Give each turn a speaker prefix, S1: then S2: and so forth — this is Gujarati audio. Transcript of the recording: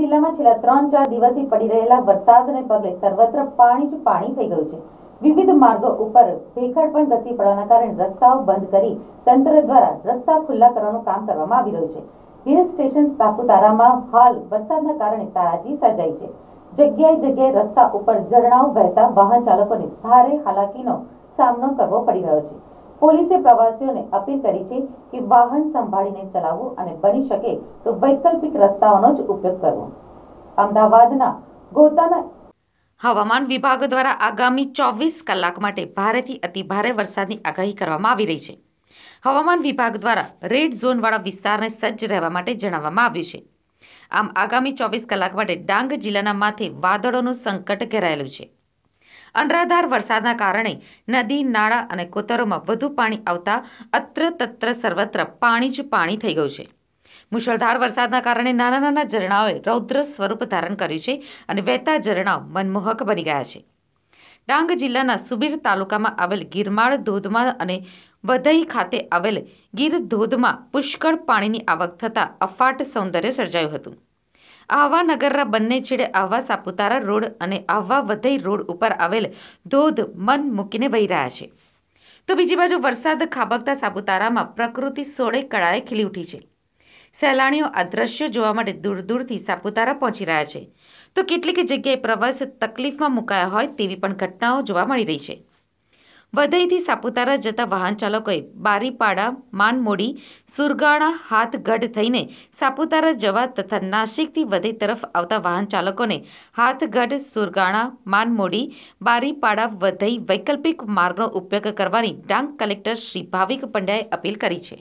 S1: જિલ્લામાં છેલ્લા ત્રણ ચાર દિવસથી પડી રહેલા વરસાદને પગલે સર્વત્ર પાણી જ પાણી થઈ ગયું છે વિવિધ માર્ગો ઉપર ભેખડ પણ ઘસી પડવાના કારણે રસ્તાઓ બંધ કરી તંત્ર દ્વારા રસ્તા ખુલ્લા કરવાનું કામ કરવામાં આવી રહ્યું છે હિલ સ્ટેશન સાપુતારામાં હાલ વરસાદના કારણે તારાજી સર્જાઈ છે જગ્યાએ જગ્યાએ રસ્તા ઉપર ઝરણાઓ વહેતા વાહન ચાલકોને ભારે હાલાકીનો સામનો કરવો પડી રહ્યો છે પોલીસે પ્રવાસીઓને અપીલ કરી છે કે વાહન સંભાળીને ચલાવવું અને બની શકે તો વૈકલ્પિક રસ્તાઓનો જ ઉપયોગ કરવો અમદાવાદના ગોતાના હવામાન વિભાગ દ્વારા આગામી ચોવીસ કલાક માટે ભારેથી અતિભારે વરસાદની આગાહી કરવામાં આવી રહી છે હવામાન વિભાગ દ્વારા રેડ ઝોનવાળા વિસ્તારને સજ્જ રહેવા માટે જણાવવામાં આવ્યું છે આમ આગામી ચોવીસ કલાક માટે ડાંગ જિલ્લાના માથે વાદળોનું સંકટ ઘેરાયેલું છે અનરાધાર વરસાદના કારણે નદી નાળા અને કોતરોમાં વધુ પાણી આવતા અત્ર તત્ર સર્વત્ર પાણી જ પાણી થઈ ગયું છે મુશળધાર વરસાદના કારણે નાના નાના ઝરણાઓએ રૌદ્ર સ્વરૂપ ધારણ કર્યું છે અને વહેતા ઝરણાઓ મનમોહક બની ગયા છે ડાંગ જિલ્લાના સુબીર તાલુકામાં આવેલ ગિરમાળ ધોધમાં અને વધઈ ખાતે આવેલ ગીર ધોધમાં પુષ્કળ પાણીની આવક થતાં અફાટ સૌંદર્ય સર્જાયું હતું આહવા નગરના બંને છેડે આહવા સાપુતારા રોડ અને આહવા વધઈ રોડ ઉપર આવેલ ધોધ મન મૂકીને વહી રહ્યા છે તો બીજી બાજુ વરસાદ ખાબકતા સાપુતારામાં પ્રકૃતિ સોળે કળાએ ખીલી ઉઠી છે સહેલાણીઓ આ દ્રશ્યો જોવા માટે દૂર દૂરથી સાપુતારા પહોંચી રહ્યા છે તો કેટલીક જગ્યાએ પ્રવાસ તકલીફમાં મુકાયા હોય તેવી પણ ઘટનાઓ જોવા મળી રહી છે વધઈથી સાપુતારા જતા વાહન ચાલકોએ બારીપાડા માનમોડી સુરગાણા હાથગઢ થઈને સાપુતારા જવા તથા નાસિકથી વધઈ તરફ આવતા વાહન ચાલકોને હાથગઢ સુરગાણા માનમોડી બારીપાડા વધઈ વૈકલ્પિક માર્ગનો ઉપયોગ કરવાની ડાંગ કલેક્ટર શ્રી ભાવિક પંડ્યાએ અપીલ કરી છે